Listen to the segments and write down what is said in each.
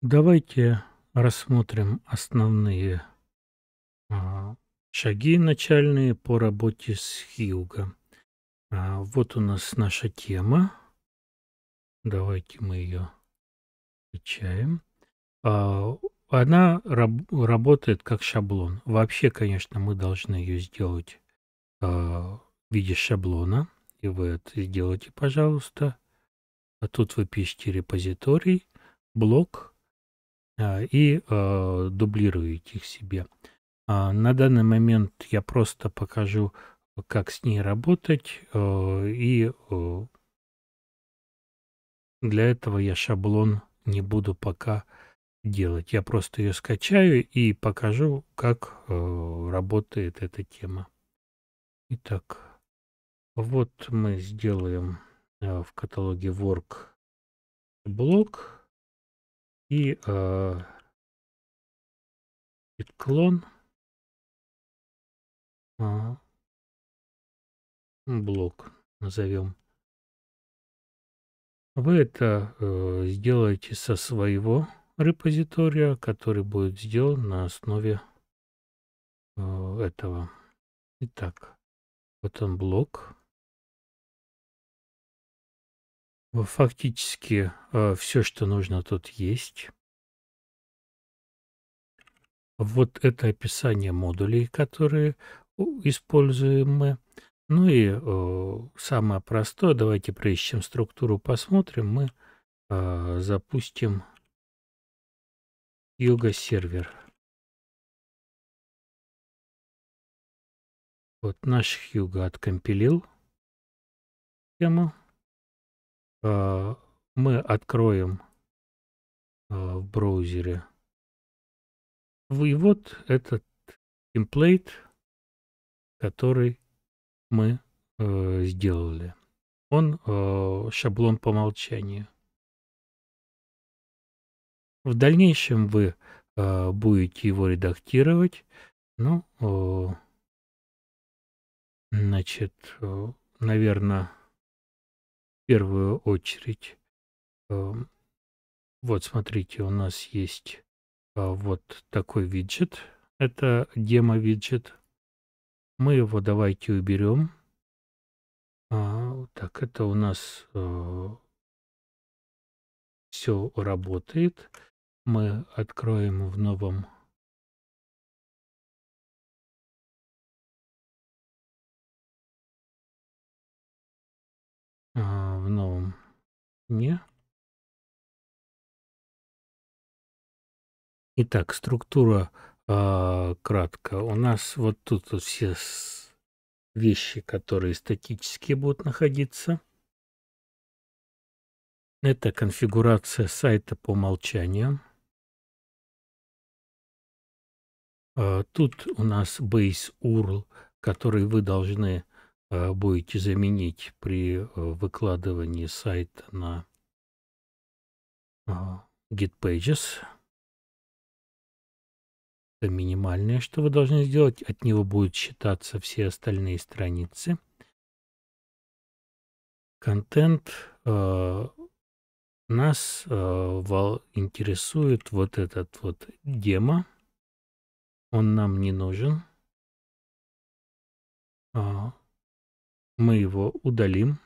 Давайте рассмотрим основные а, шаги начальные по работе с Хьюго. А, вот у нас наша тема. Давайте мы ее включаем. А, она раб работает как шаблон. Вообще, конечно, мы должны ее сделать в виде шаблона. И вы это сделайте, пожалуйста. А тут вы пишете репозиторий, блок, а, и а, дублирую их себе. А, на данный момент я просто покажу, как с ней работать. И для этого я шаблон не буду пока делать. Я просто ее скачаю и покажу, как работает эта тема. Итак, вот мы сделаем в каталоге work блок и э, клон а, блок назовем. Вы это э, сделаете со своего репозитория, который будет сделан на основе э, этого. Итак, вот он блок. Фактически э, все, что нужно, тут есть. Вот это описание модулей, которые используем мы. Ну и э, самое простое, давайте прежде чем структуру посмотрим, мы э, запустим Yoga сервер. Вот наш Yuga откомпилил тему. А, мы откроем а, в браузере вывод, этот темплейт, который мы э, сделали. Он э, шаблон по умолчанию. В дальнейшем вы э, будете его редактировать. Ну, значит, наверное, первую очередь. Эм, вот, смотрите, у нас есть а, вот такой виджет. Это демо-виджет. Мы его давайте уберем. А, так, это у нас э, все работает. Мы откроем в новом не. Итак, структура э, кратко. У нас вот тут вот все вещи, которые статически будут находиться. Это конфигурация сайта по умолчанию. А, тут у нас base URL, который вы должны Э, будете заменить при э, выкладывании сайта на а, Git Pages. Это минимальное, что вы должны сделать. От него будут считаться все остальные страницы. Контент э, нас интересует вот этот вот демо. Он нам не нужен. А, мы его удалим.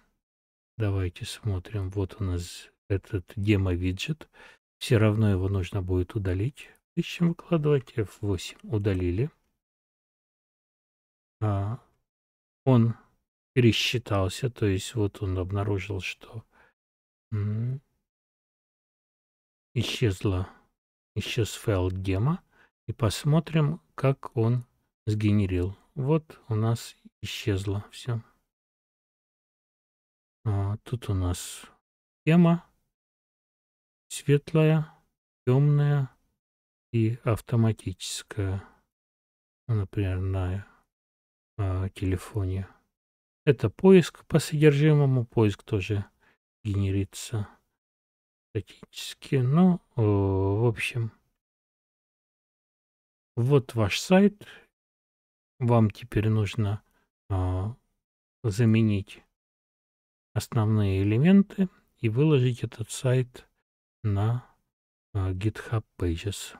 Давайте смотрим. Вот у нас этот демо-виджет. Все равно его нужно будет удалить. Ищем выкладывать F8. Удалили. А, он пересчитался, то есть вот он обнаружил, что исчезла, исчез файл демо. И посмотрим, как он сгенерил. Вот у нас исчезло все. А, тут у нас тема светлая, темная и автоматическая. Ну, например, на а, телефоне. Это поиск по содержимому. Поиск тоже генерится статически. Ну, в общем, вот ваш сайт. Вам теперь нужно а, заменить основные элементы и выложить этот сайт на э, GitHub Pages.